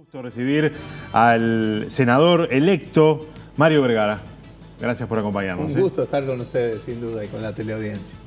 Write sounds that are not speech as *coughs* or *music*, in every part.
gusto recibir al senador electo Mario Vergara. Gracias por acompañarnos. Un ¿eh? gusto estar con ustedes, sin duda, y con la teleaudiencia.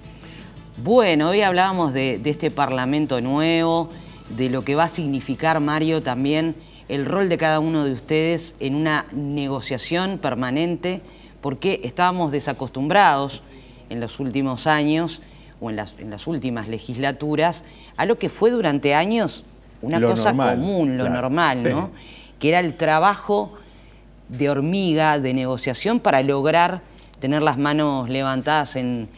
Bueno, hoy hablábamos de, este Parlamento nuevo, de lo que va a significar, Mario, también el rol de cada uno de ustedes en una negociación permanente, porque estábamos desacostumbrados en los últimos años o en las últimas legislaturas a lo que fue durante años una cosa común, lo normal, ¿no? Que era el trabajo de hormiga, de negociación para lograr tener las manos levantadas en,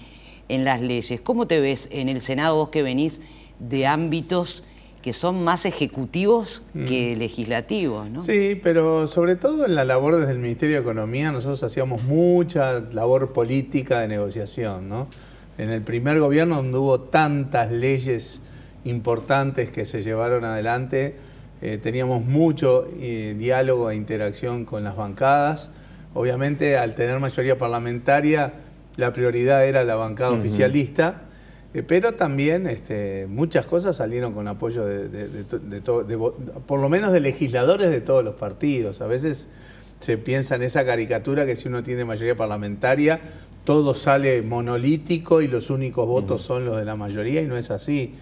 las leyes. ¿Cómo te ves en el Senado vos que venís de ámbitos que son más ejecutivos que mm. legislativos. ¿no? Sí, pero sobre todo en la labor desde el Ministerio de Economía nosotros hacíamos mucha labor política de negociación. ¿no? En el primer gobierno donde hubo tantas leyes importantes que se llevaron adelante. Eh, teníamos mucho eh, diálogo e interacción con las bancadas. Obviamente, al tener mayoría parlamentaria, la prioridad era la bancada oficialista, eh, pero también este, muchas cosas salieron con apoyo de, de, por lo menos de legisladores de todos los partidos. A veces se piensa en esa caricatura que si uno tiene mayoría parlamentaria, todo sale monolítico y los únicos votos son los de la mayoría y no es así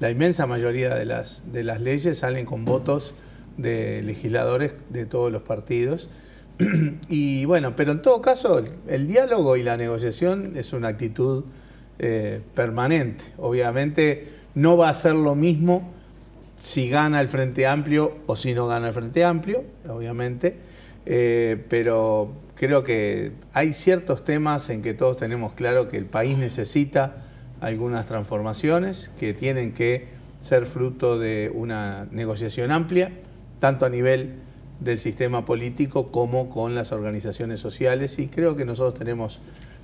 la inmensa mayoría de las, leyes salen con votos de legisladores de todos los partidos. *clears throat* Y bueno, pero en todo caso, el, diálogo y la negociación es una actitud eh, permanente. Obviamente no va a ser lo mismo si gana el Frente Amplio o si no gana el Frente Amplio, obviamente, eh, pero creo que hay ciertos temas en que todos tenemos claro que el país necesita algunas transformaciones que tienen que ser fruto de una negociación amplia, tanto a nivel del sistema político como con las organizaciones sociales y creo que nosotros tenemos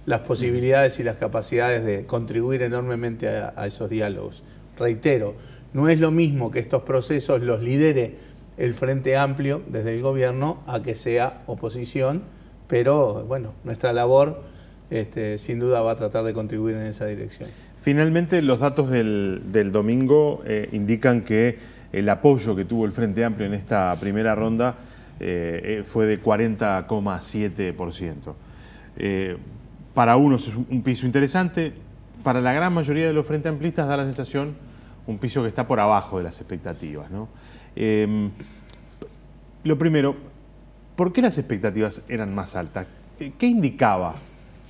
las posibilidades y las capacidades de contribuir enormemente a, esos diálogos. Reitero, no es lo mismo que estos procesos los lidere el Frente Amplio desde el gobierno a que sea oposición, pero bueno, nuestra labor este, sin duda va a tratar de contribuir en esa dirección. Finalmente, los datos del, domingo eh, indican que el apoyo que tuvo el Frente Amplio en esta primera ronda eh, eh, fue de 40,7%. para unos es un piso interesante, para la gran mayoría de los Frente Amplistas da la sensación un piso que está por abajo de las expectativas. ¿no? Em, lo primero, ¿por qué las expectativas eran más altas? ¿Qué indicaba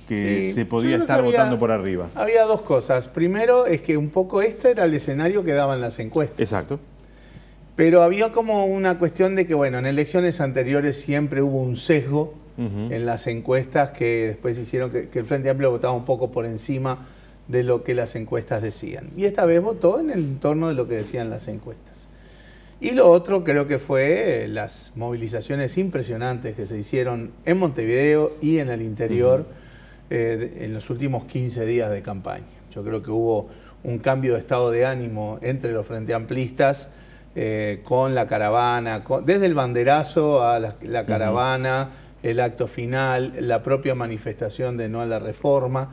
que se podía estar votando por arriba. Había dos cosas. Primero es que un poco este era el escenario que daban las encuestas. Exacto. Pero había como una cuestión de que, bueno, en elecciones anteriores siempre hubo un sesgo en las encuestas que después hicieron que, el Frente Amplio votaba un poco por encima de lo que las encuestas decían. Y esta vez votó en el entorno de lo que decían las encuestas. Y lo otro creo que fue las movilizaciones impresionantes que se hicieron en Montevideo y en el interior. Eh, en los últimos 15 días de campaña. Yo creo que hubo un cambio de estado de ánimo entre los frente amplistas eh, con la caravana, desde el banderazo a la, caravana, el acto final, la propia manifestación de no a la reforma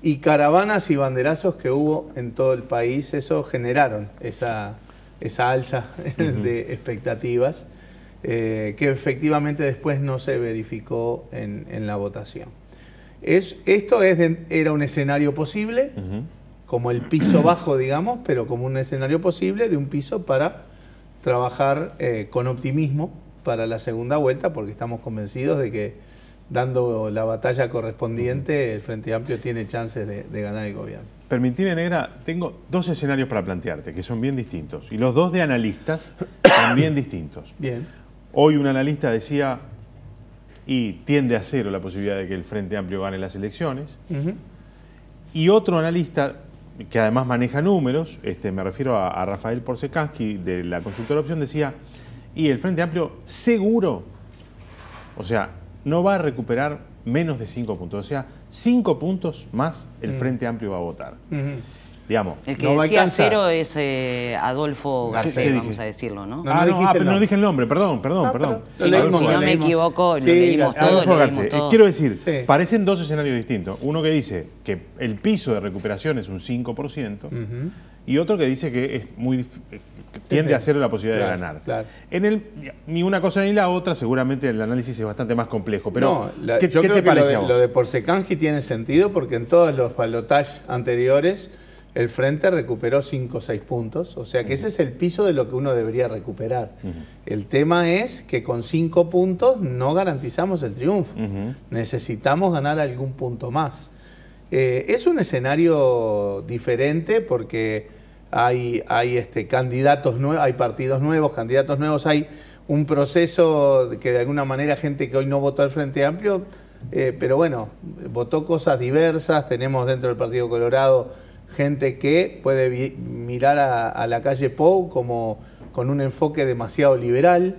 y caravanas y banderazos que hubo en todo el país, eso generaron esa, alza *laughs* de expectativas eh, que efectivamente después no se verificó en la votación esto es era un escenario posible, como el piso bajo, digamos, pero como un escenario posible de un piso para trabajar eh, con optimismo para la segunda vuelta, porque estamos convencidos de que dando la batalla correspondiente, el Frente Amplio tiene chances de, ganar el gobierno. Permitime, Negra, tengo dos escenarios para plantearte, que son bien distintos, y los dos de analistas también distintos. Bien. Hoy un analista decía, y tiende a cero la posibilidad de que el Frente Amplio gane las elecciones. Y otro analista que además maneja números, este, me refiero a, Rafael Porsekansky de la consultora Opción, decía, y el Frente Amplio seguro, o sea, no va a recuperar menos de cinco puntos, o sea, cinco puntos más el mm. Frente Amplio va a votar. El que decía cero es eh, Adolfo Garcés, vamos a decirlo, ¿no? no, ah, no, ah, dije el nombre, perdón, perdón, ah, perdón. si no me equivoco, no leímos todo, eh, Quiero decir, parecen dos escenarios distintos. Uno que dice que el piso de recuperación es un 5%, y otro que dice que es muy eh, tiende a cero la posibilidad de ganar. En el, ni una cosa ni la otra, seguramente el análisis es bastante más complejo. Pero, ¿qué, yo que lo de, Lo de Porsecanji tiene sentido porque en todos los balotajes anteriores el frente recuperó 5 o 6 puntos, o sea que ese es el piso de lo que uno debería recuperar. El tema es que con 5 puntos no garantizamos el triunfo. Necesitamos ganar algún punto más. Eh, es un escenario diferente porque hay, hay este, candidatos nuevos, hay partidos nuevos, candidatos nuevos, hay un proceso que de alguna manera gente que hoy no votó al Frente Amplio, eh, pero bueno, votó cosas diversas, tenemos dentro del Partido Colorado gente que puede mirar a, la calle Pou como con un enfoque demasiado liberal,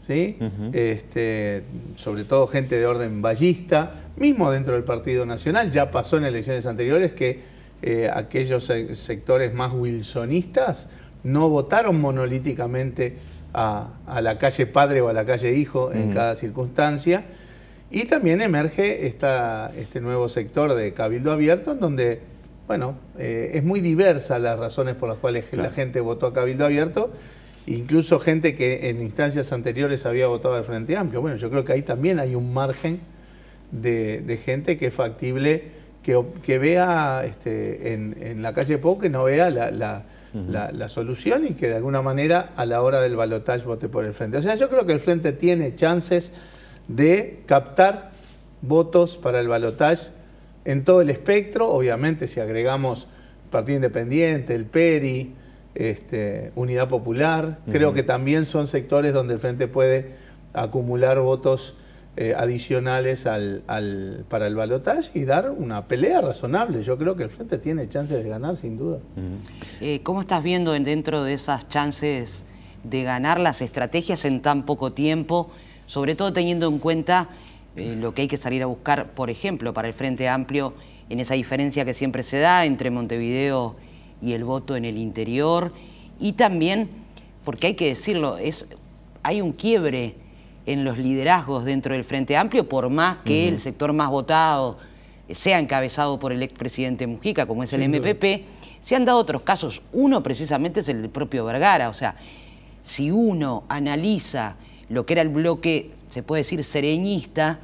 ¿sí? este, sobre todo gente de orden ballista, mismo dentro del Partido Nacional, ya pasó en elecciones anteriores que eh, aquellos sectores más wilsonistas no votaron monolíticamente a, la calle padre o a la calle hijo en cada circunstancia. Y también emerge esta, este nuevo sector de Cabildo Abierto, en donde bueno, eh, es muy diversa las razones por las cuales la gente votó a Cabildo Abierto, incluso gente que en instancias anteriores había votado al Frente Amplio. Bueno, yo creo que ahí también hay un margen de, gente que es factible, que, que vea este, en, la calle Pou, que no vea la, la, solución y que de alguna manera a la hora del balotaje vote por el Frente. O sea, yo creo que el Frente tiene chances de captar votos para el balotaje en todo el espectro, obviamente si agregamos Partido Independiente, el PERI, este, Unidad Popular, creo que también son sectores donde el Frente puede acumular votos eh, adicionales para el balotaje y dar una pelea razonable. Yo creo que el Frente tiene chances de ganar, sin duda. Eh, ¿Cómo estás viendo dentro de esas chances de ganar las estrategias en tan poco tiempo? Sobre todo teniendo en cuenta eh, lo que hay que salir a buscar, por ejemplo, para el Frente Amplio, en esa diferencia que siempre se da entre Montevideo y el voto en el interior, y también, porque hay que decirlo, es, hay un quiebre en los liderazgos dentro del Frente Amplio, por más que el sector más votado sea encabezado por el expresidente Mujica, como es el MPP, se han dado otros casos. Uno precisamente es el propio Vergara, o sea, si uno analiza lo que era el bloque, se puede decir, sereñista,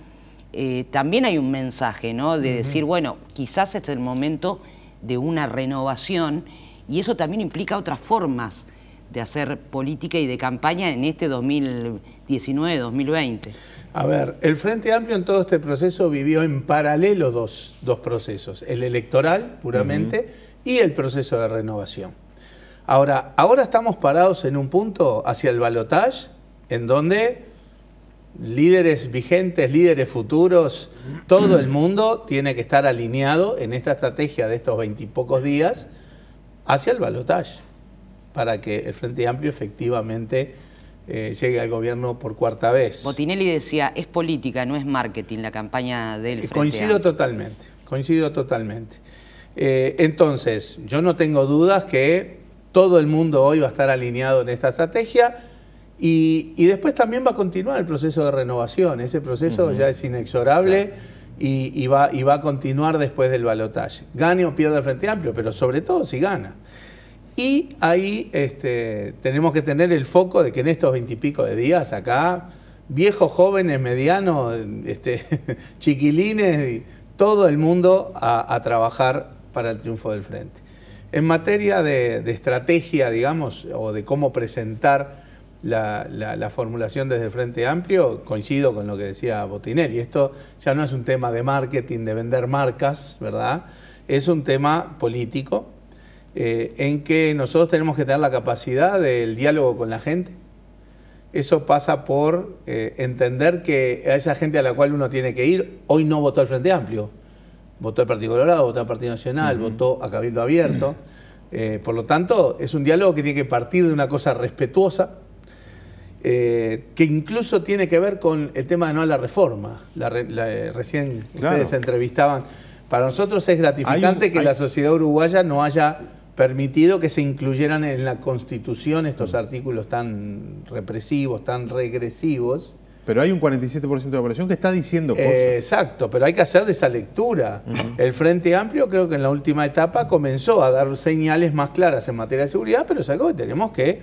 eh, también hay un mensaje, ¿no? De decir, bueno, quizás es el momento de una renovación y eso también implica otras formas de hacer política y de campaña en este 2019-2020. A ver, el Frente Amplio en todo este proceso vivió en paralelo dos, procesos, el electoral puramente y el proceso de renovación. Ahora, ahora estamos parados en un punto hacia el balotage en donde líderes vigentes, líderes futuros, todo el mundo tiene que estar alineado en esta estrategia de estos veintipocos días hacia el balotaje, para que el Frente Amplio efectivamente eh, llegue al gobierno por cuarta vez. Botinelli decía, es política, no es marketing la campaña del eh, Frente Coincido totalmente, coincido totalmente. Eh, entonces, yo no tengo dudas que todo el mundo hoy va a estar alineado en esta estrategia y, después también va a continuar el proceso de renovación. Ese proceso ya es inexorable y, va, y va a continuar después del balotaje. Gane o pierde el Frente Amplio, pero sobre todo si gana. Y ahí este, tenemos que tener el foco de que en estos veintipico de días acá, viejos, jóvenes, medianos, este, *laughs* chiquilines, todo el mundo a, trabajar para el triunfo del frente. En materia de estrategia, digamos, o de cómo presentar la, formulación desde el Frente Amplio, coincido con lo que decía Botinelli. Esto ya no es un tema de marketing, de vender marcas, ¿verdad? Es un tema político eh, en que nosotros tenemos que tener la capacidad del diálogo con la gente. Eso pasa por eh, entender que a esa gente a la cual uno tiene que ir, hoy no votó el Frente Amplio, votó el Partido Colorado, votó el Partido Nacional, votó a Cabildo Abierto. Eh, por lo tanto, es un diálogo que tiene que partir de una cosa respetuosa, eh, que incluso tiene que ver con el tema de no a la reforma. Eh, recién ustedes entrevistaban. Para nosotros es gratificante que la sociedad uruguaya no haya permitido que se incluyeran en la Constitución estos mm. artículos tan represivos, tan regresivos. Pero hay un 47% de la población que está diciendo eh, cosas. exacto, pero hay que hacer esa lectura. El Frente Amplio creo que en la última etapa comenzó a dar señales más claras en materia de seguridad, pero es algo que tenemos que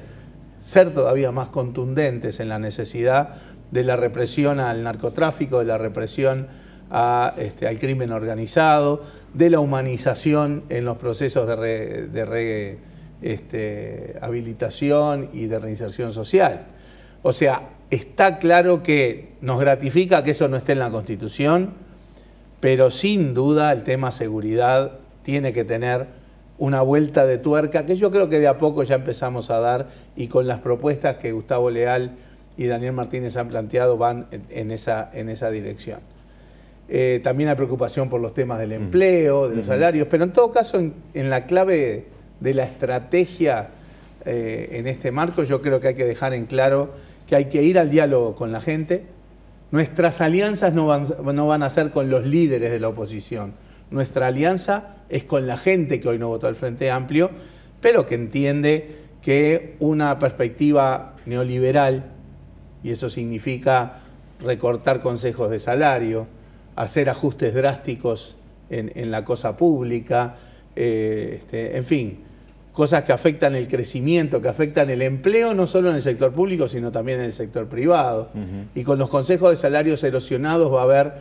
ser todavía más contundentes en la necesidad de la represión al narcotráfico, de la represión este, al crimen organizado, de la humanización en los procesos de, rehabilitación este, habilitación y de reinserción social. O sea, está claro que nos gratifica que eso no esté en la Constitución, pero sin duda el tema seguridad tiene que tener una vuelta de tuerca que yo creo que de a poco ya empezamos a dar y con las propuestas que Gustavo Leal y Daniel Martínez han planteado van en esa, en esa dirección. Eh, también hay preocupación por los temas del mm. empleo, de los salarios, pero en todo caso en, la clave de la estrategia eh, en este marco yo creo que hay que dejar en claro que hay que ir al diálogo con la gente. Nuestras alianzas no van a ser con los líderes de la oposición nuestra alianza es con la gente que hoy no votó al Frente Amplio, pero que entiende que una perspectiva neoliberal, y eso significa recortar consejos de salario, hacer ajustes drásticos en, la cosa pública, eh, este, en fin, cosas que afectan el crecimiento, que afectan el empleo, no solo en el sector público, sino también en el sector privado. Y con los consejos de salarios erosionados va a haber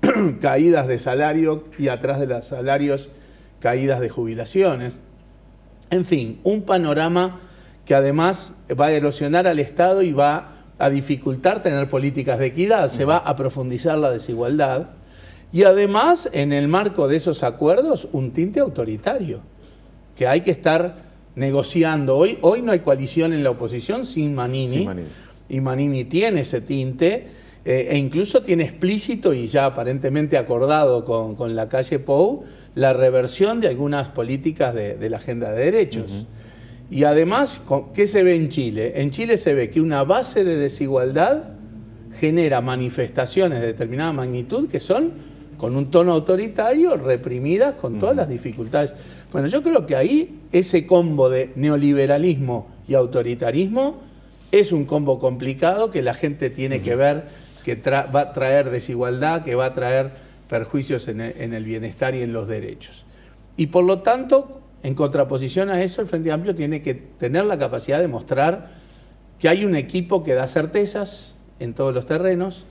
*clears throat* caídas de salario y atrás de los salarios caídas de jubilaciones. En fin, un panorama que además va a erosionar al Estado y va a dificultar tener políticas de equidad, se va a profundizar la desigualdad y además en el marco de esos acuerdos un tinte autoritario, que hay que estar negociando. Hoy, hoy no hay coalición en la oposición sin Manini. y Manini tiene ese tinte eh, e incluso tiene explícito y ya aparentemente acordado con, la calle Pou la reversión de algunas políticas de, la agenda de derechos. Y además, ¿qué se ve en Chile? En Chile se ve que una base de desigualdad genera manifestaciones de determinada magnitud que son, con un tono autoritario, reprimidas con todas las dificultades. Bueno, yo creo que ahí ese combo de neoliberalismo y autoritarismo es un combo complicado que la gente tiene que ver que va a traer desigualdad, que va a traer perjuicios en el, bienestar y en los derechos. Y por lo tanto, en contraposición a eso, el Frente Amplio tiene que tener la capacidad de mostrar que hay un equipo que da certezas en todos los terrenos,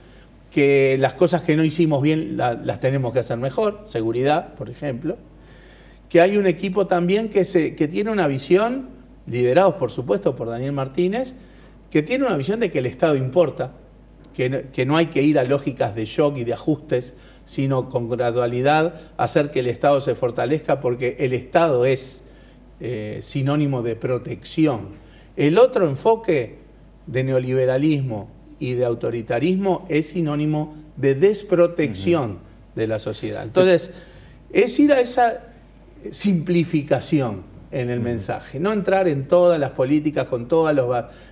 que las cosas que no hicimos bien las tenemos que hacer mejor, seguridad, por ejemplo, que hay un equipo también que, que tiene una visión, liderados por supuesto por Daniel Martínez, que tiene una visión de que el Estado importa, que, no hay que ir a lógicas de shock y de ajustes, sino con gradualidad hacer que el Estado se fortalezca porque el Estado es eh, sinónimo de protección. El otro enfoque de neoliberalismo y de autoritarismo es sinónimo de desprotección de la sociedad. Entonces, es ir a esa simplificación en el mensaje, no entrar en todas las políticas con todas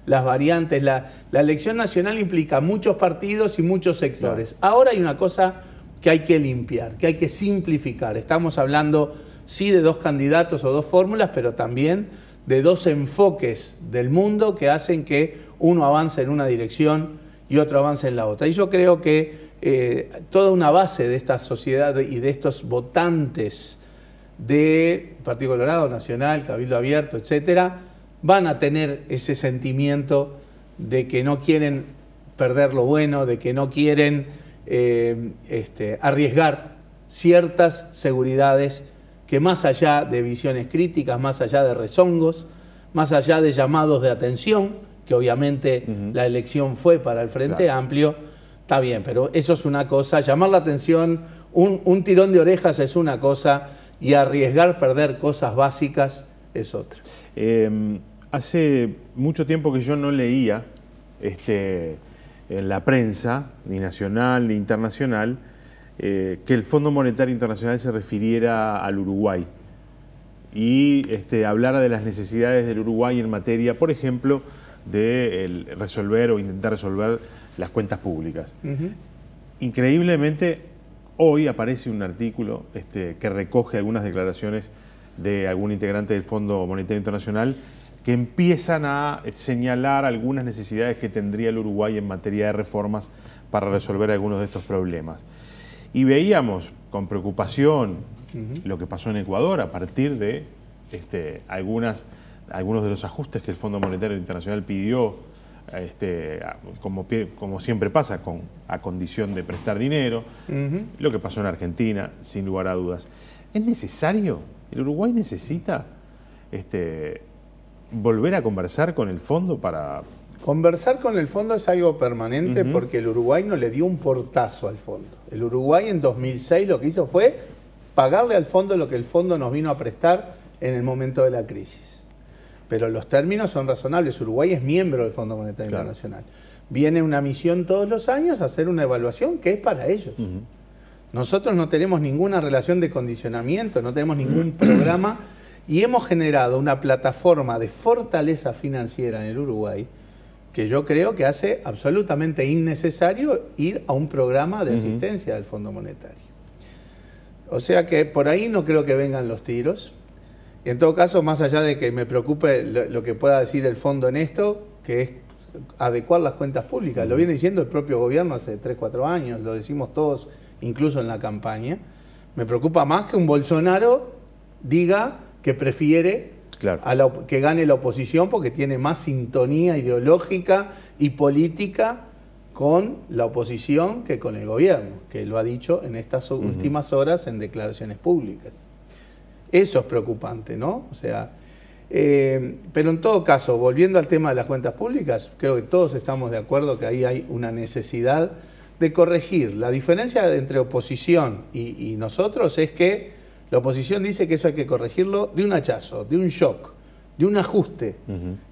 las variantes. La, elección nacional implica muchos partidos y muchos sectores. Ahora hay una cosa que hay que limpiar, que hay que simplificar. Estamos hablando, sí, de dos candidatos o dos fórmulas, pero también de dos enfoques del mundo que hacen que uno avance en una dirección y otro avance en la otra. Y yo creo que eh, toda una base de esta sociedad y de estos votantes, de Partido Colorado, Nacional, Cabildo Abierto, etcétera, van a tener ese sentimiento de que no quieren perder lo bueno, de que no quieren eh, este, arriesgar ciertas seguridades que más allá de visiones críticas, más allá de rezongos, más allá de llamados de atención, que obviamente la elección fue para el Frente Amplio, está bien, pero eso es una cosa, llamar la atención, un, un tirón de orejas es una cosa, y arriesgar perder cosas básicas es otra. Em, hace mucho tiempo que yo no leía este, en la prensa, ni nacional ni internacional, eh, que el Fondo Monetario Internacional se refiriera al Uruguay y este, hablara de las necesidades del Uruguay en materia, por ejemplo, de resolver o intentar resolver las cuentas públicas. Increíblemente, Hoy aparece un artículo este, que recoge algunas declaraciones de algún integrante del Fondo Monetario Internacional que empiezan a señalar algunas necesidades que tendría el Uruguay en materia de reformas para resolver algunos de estos problemas. Y veíamos con preocupación lo que pasó en Ecuador a partir de este, algunos de los ajustes que el Fondo Monetario Internacional pidió este, como, siempre pasa, con, a condición de prestar dinero, lo que pasó en Argentina, sin lugar a dudas. ¿Es necesario? ¿El Uruguay necesita este, volver a conversar con el fondo para... Conversar con el fondo es algo permanente porque el Uruguay no le dio un portazo al fondo. El Uruguay en 2006 lo que hizo fue pagarle al fondo lo que el fondo nos vino a prestar en el momento de la crisis. Pero los términos son razonables. Uruguay es miembro del Fondo Monetario Internacional. Viene una misión todos los años a hacer una evaluación que es para ellos. Nosotros no tenemos ninguna relación de condicionamiento, no tenemos ningún *clears throat* programa y hemos generado una plataforma de fortaleza financiera en el Uruguay que yo creo que hace absolutamente innecesario ir a un programa de asistencia del Fondo Monetario. O sea que por ahí no creo que vengan los tiros en todo caso, más allá de que me preocupe lo, que pueda decir el fondo en esto, que es adecuar las cuentas públicas. Lo mm. viene diciendo el propio gobierno hace 3, 4 años, lo decimos todos, incluso en la campaña. Me preocupa más que un Bolsonaro diga que prefiere que gane la oposición porque tiene más sintonía ideológica y política con la oposición que con el gobierno, que lo ha dicho en estas últimas horas en declaraciones públicas. Eso es preocupante, ¿no? O sea, eh, pero en todo caso, volviendo al tema de las cuentas públicas, creo que todos estamos de acuerdo que ahí hay una necesidad de corregir. La diferencia entre oposición y, nosotros es que la oposición dice que eso hay que corregirlo de un hachazo, de un shock, de un ajuste.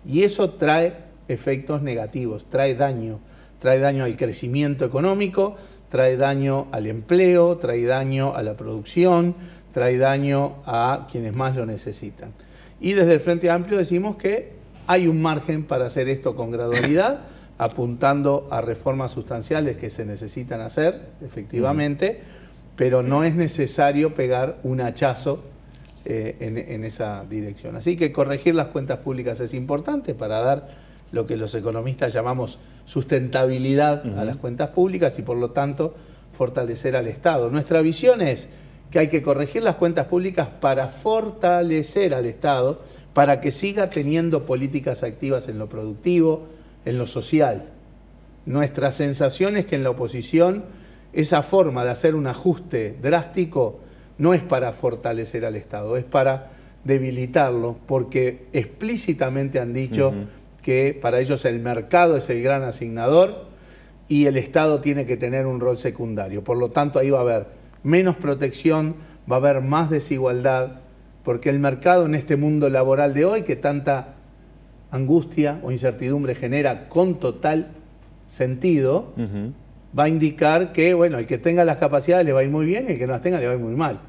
Y eso trae efectos negativos, trae daño. Trae daño al crecimiento económico, trae daño al empleo, trae daño a la producción, trae daño a quienes más lo necesitan. Y desde el Frente Amplio decimos que hay un margen para hacer esto con gradualidad, *coughs* apuntando a reformas sustanciales que se necesitan hacer, efectivamente, pero no es necesario pegar un hachazo eh, en, esa dirección. Así que corregir las cuentas públicas es importante para dar lo que los economistas llamamos sustentabilidad a las cuentas públicas y por lo tanto fortalecer al Estado. Nuestra visión es que hay que corregir las cuentas públicas para fortalecer al Estado, para que siga teniendo políticas activas en lo productivo, en lo social. Nuestra sensación es que en la oposición esa forma de hacer un ajuste drástico no es para fortalecer al Estado, es para debilitarlo, porque explícitamente han dicho que para ellos el mercado es el gran asignador y el Estado tiene que tener un rol secundario. Por lo tanto, ahí va a haber menos protección, va a haber más desigualdad, porque el mercado en este mundo laboral de hoy, que tanta angustia o incertidumbre genera con total sentido, va a indicar que, bueno, el que tenga las capacidades le va a ir muy bien y el que no las tenga le va a ir muy mal.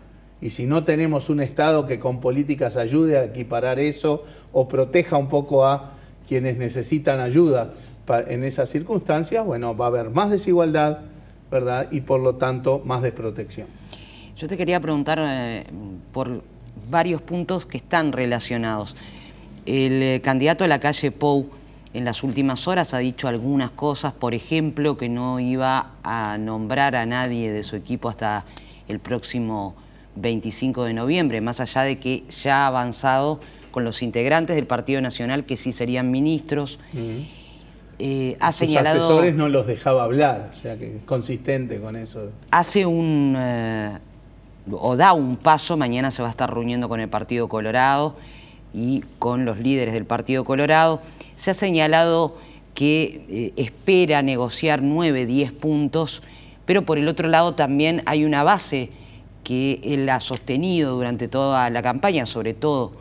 Y si no tenemos un Estado que con políticas ayude a equiparar eso o proteja un poco a quienes necesitan ayuda en esas circunstancias, bueno, va a haber más desigualdad, ¿verdad? Y por lo tanto, más desprotección. Yo te quería preguntar eh, por varios puntos que están relacionados. El eh, candidato a la calle Pou en las últimas horas ha dicho algunas cosas, por ejemplo, que no iba a nombrar a nadie de su equipo hasta el próximo 25 de noviembre, más allá de que ya ha avanzado con los integrantes del Partido Nacional que sí serían ministros. Eh, ha Sus señalado... asesores no los dejaba hablar, o sea que es consistente con eso. Hace un... Eh, o da un paso, mañana se va a estar reuniendo con el Partido Colorado y con los líderes del Partido Colorado. Se ha señalado que eh, espera negociar 9, 10 puntos, pero por el otro lado también hay una base que él ha sostenido durante toda la campaña, sobre todo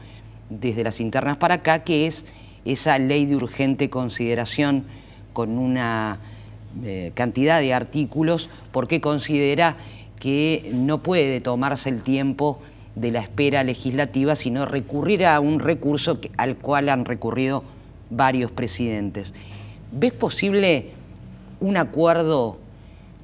desde las internas para acá, que es esa ley de urgente consideración con una eh, cantidad de artículos porque considera que no puede tomarse el tiempo de la espera legislativa, sino recurrir a un recurso al cual han recurrido varios presidentes. ¿Ves posible un acuerdo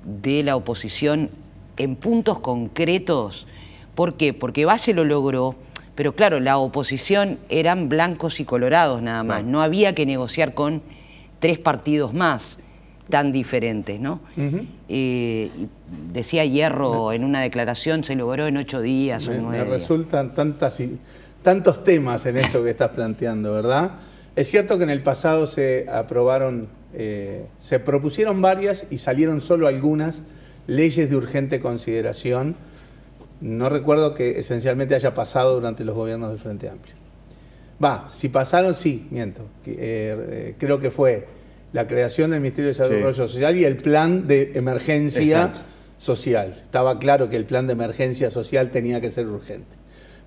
de la oposición en puntos concretos? ¿Por qué? Porque Valle lo logró pero claro, la oposición eran blancos y colorados nada más, no había que negociar con tres partidos más tan diferentes, ¿no? Eh, decía Hierro en una declaración, se logró en ocho días o nueve. resultan Tantas, tantos temas en esto que estás planteando, ¿verdad? Es cierto que en el pasado se aprobaron, eh, se propusieron varias y salieron solo algunas leyes de urgente consideración no recuerdo que esencialmente haya pasado durante los gobiernos del Frente Amplio. Va, si pasaron, sí, miento. Eh, eh, creo que fue la creación del Ministerio de Desarrollo Social y el plan de emergencia social. Estaba claro que el plan de emergencia social tenía que ser urgente.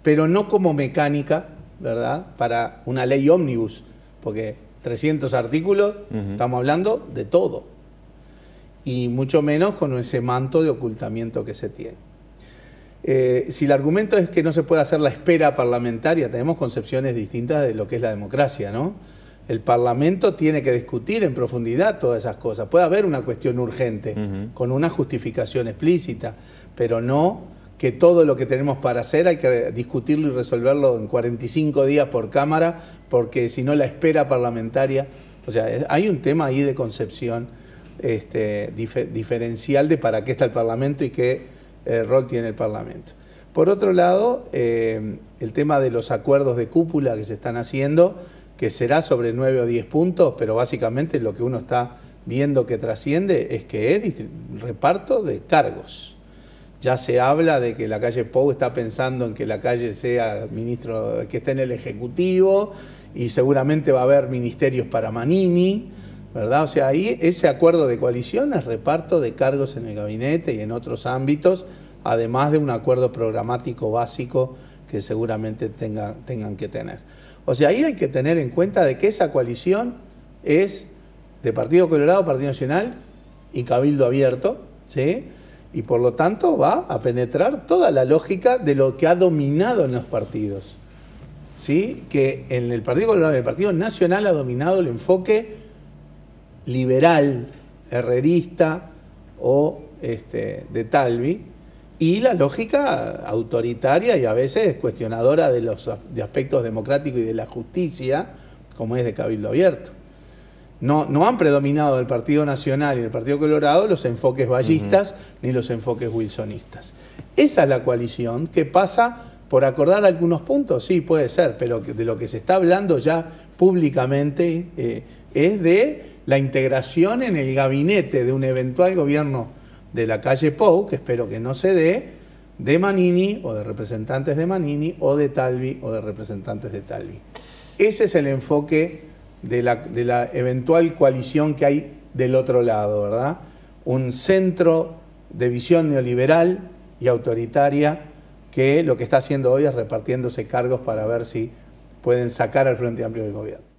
Pero no como mecánica, ¿verdad? Para una ley ómnibus, porque 300 artículos, estamos hablando de todo. Y mucho menos con ese manto de ocultamiento que se tiene. Eh, si el argumento es que no se puede hacer la espera parlamentaria, tenemos concepciones distintas de lo que es la democracia, ¿no? El Parlamento tiene que discutir en profundidad todas esas cosas. Puede haber una cuestión urgente, con una justificación explícita, pero no que todo lo que tenemos para hacer hay que discutirlo y resolverlo en 45 días por Cámara, porque si no la espera parlamentaria, o sea, hay un tema ahí de concepción este, diferencial de para qué está el Parlamento y qué el eh, rol tiene el Parlamento. Por otro lado, eh, el tema de los acuerdos de cúpula que se están haciendo, que será sobre nueve o diez puntos, pero básicamente lo que uno está viendo que trasciende es que es reparto de cargos. Ya se habla de que la calle Pou está pensando en que la calle sea ministro, que esté en el Ejecutivo y seguramente va a haber ministerios para Manini. ¿verdad? O sea, ahí ese acuerdo de coalición es reparto de cargos en el gabinete y en otros ámbitos, además de un acuerdo programático básico que seguramente tengan que tener. O sea, ahí hay que tener en cuenta de que esa coalición es de Partido Colorado, Partido Nacional y Cabildo Abierto, ¿sí? Y por lo tanto va a penetrar toda la lógica de lo que ha dominado en los partidos, ¿sí? Que en el Partido Colorado, en el Partido Nacional ha dominado el enfoque liberal, herrerista o este, de Talvi, y la lógica autoritaria y a veces cuestionadora de los aspectos democráticos y de la justicia, como es de Cabildo Abierto. No, no han predominado del Partido Nacional y del Partido Colorado los enfoques ballistas ni los enfoques wilsonistas. Esa es la coalición que pasa por acordar algunos puntos, sí, puede ser, pero de lo que se está hablando ya públicamente eh, es de la integración en el gabinete de un eventual gobierno de la calle Pou, que espero que no se dé, de Manini o de representantes de Manini o de Talvi o de representantes de Talvi. Ese es el enfoque de la, de la eventual coalición que hay del otro lado, ¿verdad? Un centro de visión neoliberal y autoritaria que lo que está haciendo hoy es repartiéndose cargos para ver si pueden sacar al Frente Amplio del gobierno.